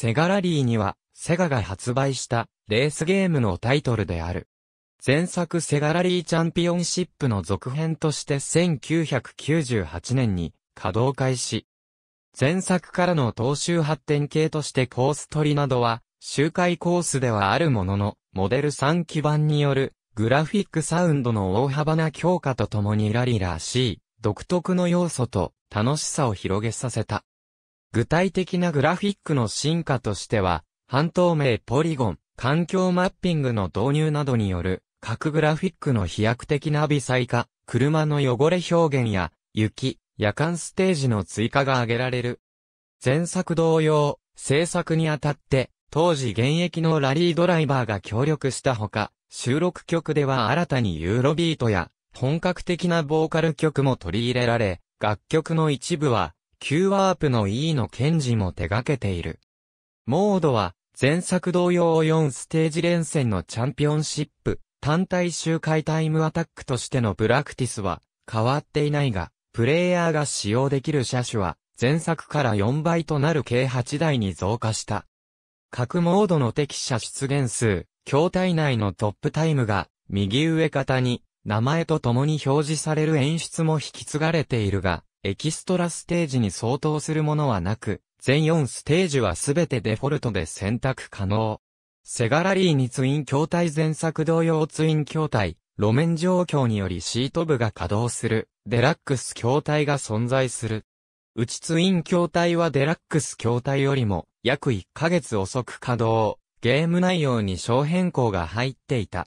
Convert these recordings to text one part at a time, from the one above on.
セガラリーには、セガが発売したレースゲームのタイトルである。前作セガラリーチャンピオンシップの続編として1998年に稼働開始。前作からの踏襲発展系としてコース取りなどは、周回コースではあるものの、モデル3基盤によるグラフィックサウンドの大幅な強化とともにラリらしい独特の要素と楽しさを広げさせた。具体的なグラフィックの進化としては、半透明ポリゴン、環境マッピングの導入などによる、各グラフィックの飛躍的な微細化、車の汚れ表現や、雪、夜間ステージの追加が挙げられる。前作同様、制作にあたって、当時現役のラリードライバーが協力したほか、収録曲では新たにユーロビートや、本格的なボーカル曲も取り入れられ、楽曲の一部は、Q ワープの E の検事も手掛けている。モードは、前作同様4ステージ連戦のチャンピオンシップ、単体周回タイムアタックとしてのプラクティスは変わっていないが、プレイヤーが使用できる車種は、前作から4倍となる計8台に増加した。各モードの敵車出現数、筐体内のトップタイムが、右上方に、名前と共に表示される演出も引き継がれているが、エキストラステージに相当するものはなく、全4ステージはすべてデフォルトで選択可能。セガラリーにツイン筐体前作同様ツイン筐体、路面状況によりシート部が稼働する、デラックス筐体が存在する。うちツイン筐体はデラックス筐体よりも約1ヶ月遅く稼働、ゲーム内容に小変更が入っていた。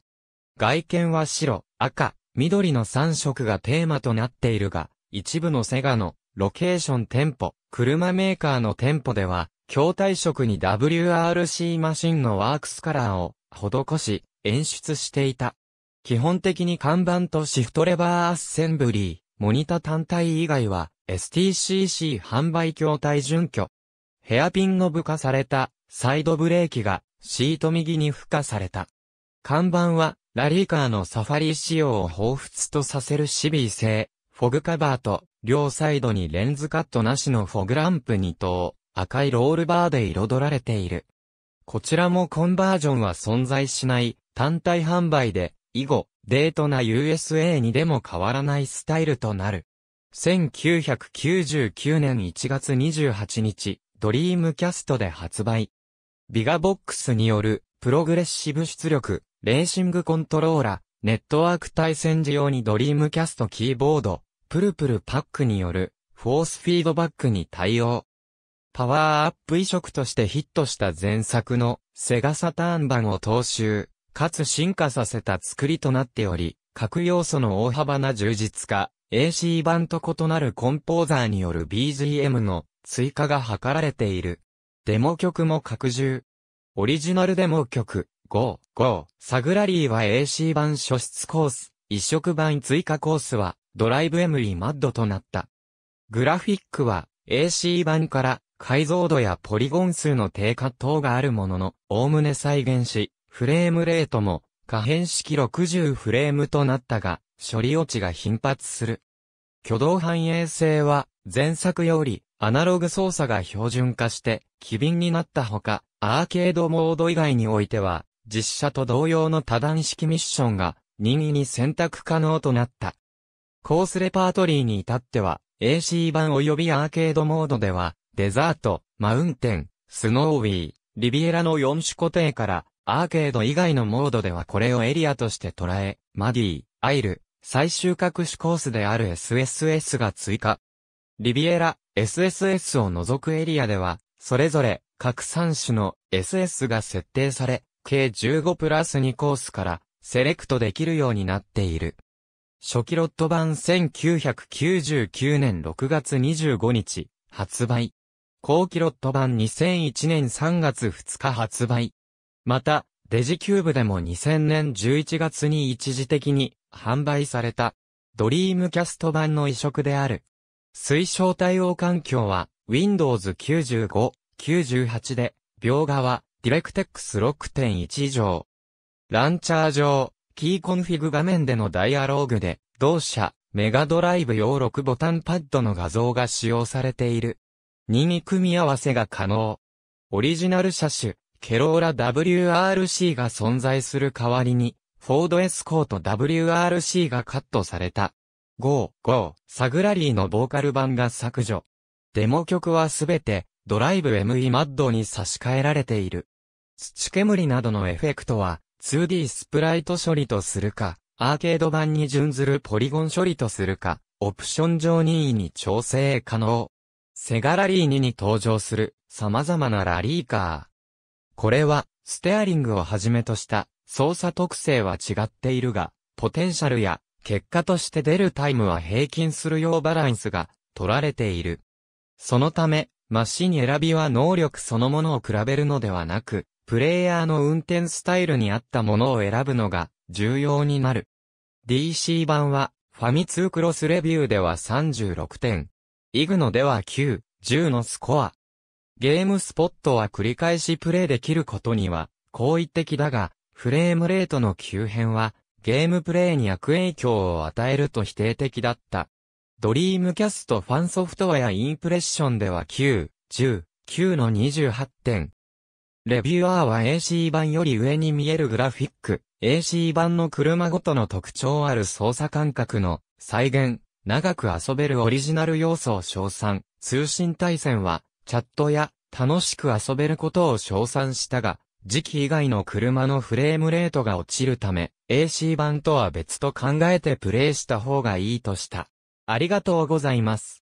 外見は白、赤、緑の3色がテーマとなっているが、一部のセガのロケーション店舗、車メーカーの店舗では、筐体色に WRC マシンのワークスカラーを施し、演出していた。基本的に看板とシフトレバーアッセンブリー、モニタ単体以外は STCC 販売筐体準拠。ヘアピンの部化されたサイドブレーキがシート右に付加された。看板はラリーカーのサファリー仕様を彷彿とさせるシビー性、フォグカバーと、両サイドにレンズカットなしのフォグランプ2灯、赤いロールバーで彩られている。こちらもコンバージョンは存在しない、単体販売で、以後、デートな USA にでも変わらないスタイルとなる。1999年1月28日、ドリームキャストで発売。ビガボックスによる、プログレッシブ出力、レーシングコントローラ、ネットワーク対戦時用にドリームキャストキーボード、プルプルパックによるフォースフィードバックに対応。パワーアップ移植としてヒットした前作のセガサターン版を踏襲、かつ進化させた作りとなっており、各要素の大幅な充実化、AC 版と異なるコンポーザーによる BGM の追加が図られている。デモ曲も拡充。オリジナルデモ曲、GO、サグラリーは AC 版初出コース、移植版追加コースはドライブ m ーマッドとなった。グラフィックは AC 版から解像度やポリゴン数の低下等があるものの、おおむね再現し、フレームレートも可変式60フレームとなったが、処理落ちが頻発する。挙動反映性は前作よりアナログ操作が標準化して機敏になったほか、アーケードモード以外においては、実写と同様の多段式ミッションが任意に選択可能となった。コースレパートリーに至っては、AC 版及びアーケードモードでは、デザート、マウンテン、スノーウィー、リビエラの4種固定から、アーケード以外のモードではこれをエリアとして捉え、マディ、アイル、最終各種コースである SSS が追加。リビエラ、SSS を除くエリアでは、それぞれ各3種の SS が設定され、計15プラス2コースからセレクトできるようになっている。初期ロット版1999年6月25日、発売。後期ロット版2001年3月2日発売。また、デジキューブでも2000年11月に一時的に販売された、ドリームキャスト版の移植である。推奨対応環境は、Windows 95、98で、描画は、DirectX 6.1以上。ランチャー上、キーコンフィグ画面でのダイアローグで、同社、メガドライブ用6ボタンパッドの画像が使用されている。2に組み合わせが可能。オリジナル車種、ケローラ WRC が存在する代わりに、フォードエスコート WRC がカットされた。GO, サグラリーのボーカル版が削除。デモ曲はすべて、ドライブ ME マッドに差し替えられている。土煙などのエフェクトは、2D スプライト処理とするか、アーケード版に準ずるポリゴン処理とするか、オプション上任意に調整可能。セガラリー2に登場する様々なラリーカー。これは、ステアリングをはじめとした操作特性は違っているが、ポテンシャルや結果として出るタイムは平均するようバランスが取られている。そのため、マシン選びは能力そのものを比べるのではなく、プレイヤーの運転スタイルに合ったものを選ぶのが重要になる。DC 版は、ファミ通クロスレビューでは36点。イグノでは9、10のスコア。ゲームスポットは繰り返しプレイできることには、好意的だが、フレームレートの急変は、ゲームプレイに悪影響を与えると否定的だった。ドリームキャストファンソフトウェアインプレッションでは9、10、9の28点。レビューアーは AC 版より上に見えるグラフィック、AC 版の車ごとの特徴ある操作感覚の再現、長く遊べるオリジナル要素を称賛、通信対戦はチャットや楽しく遊べることを称賛したが、時期以外の車のフレームレートが落ちるため、AC 版とは別と考えてプレイした方がいいとした。ありがとうございます。